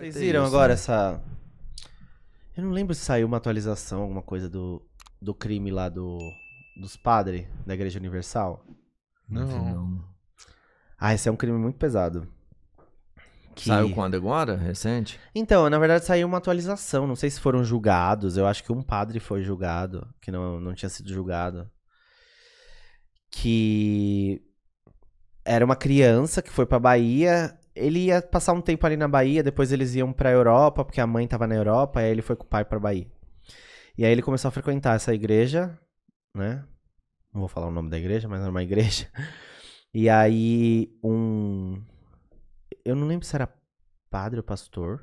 Vocês viram isso, agora né? essa. Eu não lembro se saiu uma atualização, alguma coisa do, do crime lá do, dos padres da Igreja Universal. Não. Ah, esse é um crime muito pesado. Que... Saiu quando agora? Recente? Então, na verdade saiu uma atualização. Não sei se foram julgados. Eu acho que um padre foi julgado, que não, não tinha sido julgado. Que era uma criança que foi pra Bahia ele ia passar um tempo ali na Bahia, depois eles iam pra Europa, porque a mãe tava na Europa, aí ele foi com o pai pra Bahia. E aí ele começou a frequentar essa igreja, né? Não vou falar o nome da igreja, mas era uma igreja. E aí um. Eu não lembro se era padre ou pastor.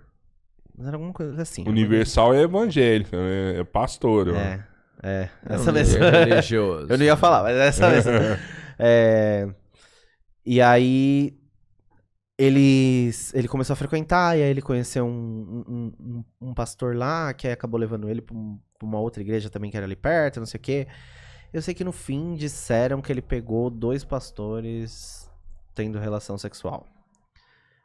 Mas era alguma coisa assim. Universal é evangélico, né? É pastor. É, é. É, essa vez. Religioso. Eu não ia falar, mas é essa vez. é, e aí ele começou a frequentar, e aí ele conheceu um, um, um, um pastor lá, que acabou levando ele pra, um, pra, uma outra igreja também que era ali perto, não sei o quê. Eu sei que no fim disseram que ele pegou dois pastores tendo relação sexual.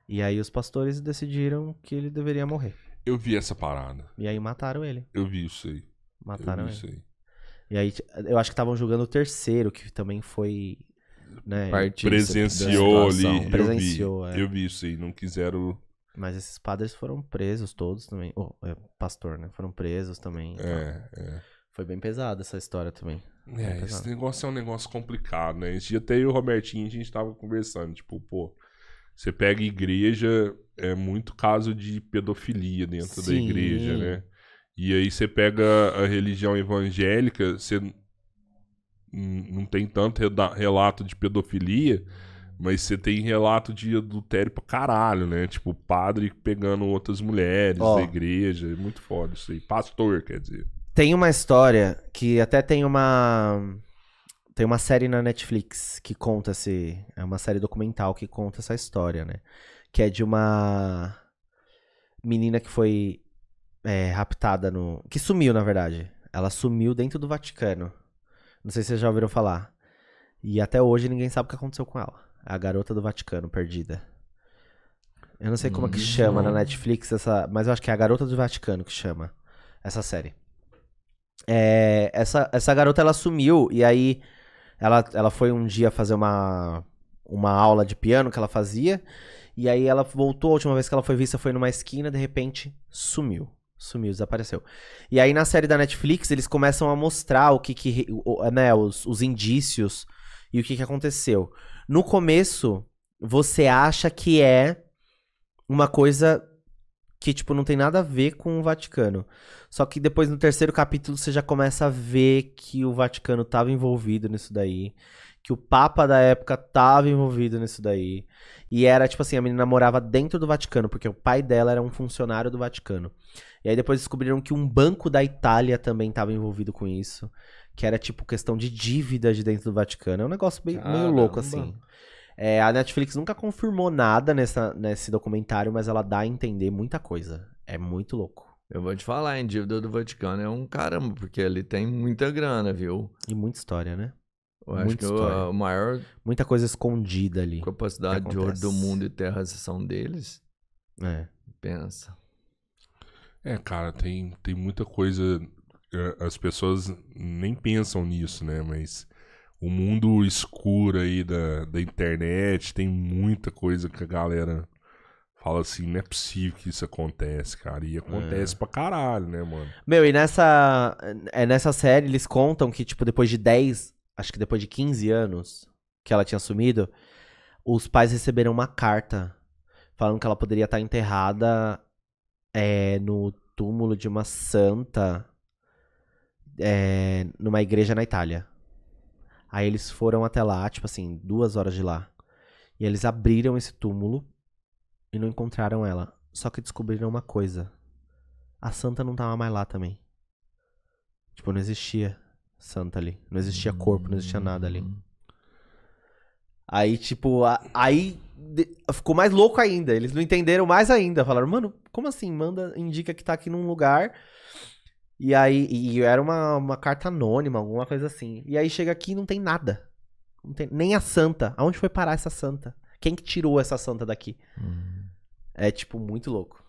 E aí os pastores decidiram que ele deveria morrer. Eu vi essa parada. E aí mataram ele. Eu vi isso aí. Mataram eu vi ele. Isso aí. E aí eu acho que estavam julgando o terceiro, que também foi né? Partista, presenciou ali. Presenciou, eu vi, é. eu vi isso aí, não quiseram. Mas esses padres foram presos todos também. Oh, é, pastor, né? Foram presos também. É, é. Foi bem pesada essa história também. é, esse negócio é um negócio complicado, né? Esse dia até eu e o Robertinho a gente tava conversando, tipo, pô, você pega igreja, é muito caso de pedofilia dentro Sim. da igreja, né? E aí você pega a religião evangélica, você não tem tanto relato de pedofilia, mas você tem relato de adultério pra caralho, né? Tipo, padre pegando outras mulheres oh. da igreja. É muito foda isso aí. Pastor, quer dizer. Tem uma história que até tem uma. Tem uma série na Netflix que conta se. É uma série documental que conta essa história, né? Que é de uma menina que foi é, raptada no. Que sumiu, na verdade. Ela sumiu dentro do Vaticano. Não sei se vocês já ouviram falar. E até hoje ninguém sabe o que aconteceu com ela. A garota do Vaticano, perdida. Eu não sei como é que hum, chama na Netflix essa, mas eu acho que é a garota do Vaticano que chama essa série. É, essa, essa garota ela sumiu e aí ela, ela foi um dia fazer uma uma aula de piano que ela fazia e aí ela voltou a última vez que ela foi vista foi numa esquina de repente sumiu Sumiu, desapareceu. E aí na série da Netflix eles começam a mostrar o que que, né, os, os indícios e o que que aconteceu. No começo, você acha que é uma coisa que, tipo, não tem nada a ver com o Vaticano. Só que depois, no terceiro capítulo, você já começa a ver que o Vaticano estava envolvido nisso daí. Que o Papa da época estava envolvido nisso daí. E era, tipo assim, a menina morava dentro do Vaticano, porque o pai dela era um funcionário do Vaticano. E aí depois descobriram que um banco da Itália também estava envolvido com isso. Que era tipo questão de dívida de dentro do Vaticano. É um negócio bem, meio louco, assim. É, a Netflix nunca confirmou nada nessa, nesse documentário, mas ela dá a entender muita coisa. É muito louco. Eu vou te falar, em dívida do Vaticano é um caramba, porque ele tem muita grana, viu? E muita história, né? Eu muita acho que história. o maior. Muita coisa escondida ali. Capacidade de ouro do mundo e terras são deles. É. Pensa. É, cara, tem, tem muita coisa. É, as pessoas nem pensam nisso, né? Mas o mundo escuro aí da, da internet tem muita coisa que a galera fala assim: não é possível que isso acontece, cara. E é. acontece é. pra caralho, né, mano? Meu, e nessa, é, nessa série eles contam que, tipo, depois de 10, acho que depois de 15 anos que ela tinha sumido, os pais receberam uma carta falando que ela poderia estar tá enterrada é, no túmulo de uma santa é, numa igreja na Itália. Aí eles foram até lá, tipo assim, duas horas de lá. E eles abriram esse túmulo e não encontraram ela. Só que descobriram uma coisa. A santa não tava mais lá também. Tipo, não existia santa ali. Não existia corpo, não existia nada ali. Hum. Aí, tipo, a, aí ficou mais louco ainda. Eles não entenderam mais ainda. Falaram, mano, como assim? Manda, indica que tá aqui num lugar. E aí, e era uma, uma carta anônima, alguma coisa assim. E aí chega aqui e não tem nada. Não tem, nem a santa. Aonde foi parar essa santa? Quem que tirou essa santa daqui? Hum. É, tipo, muito louco.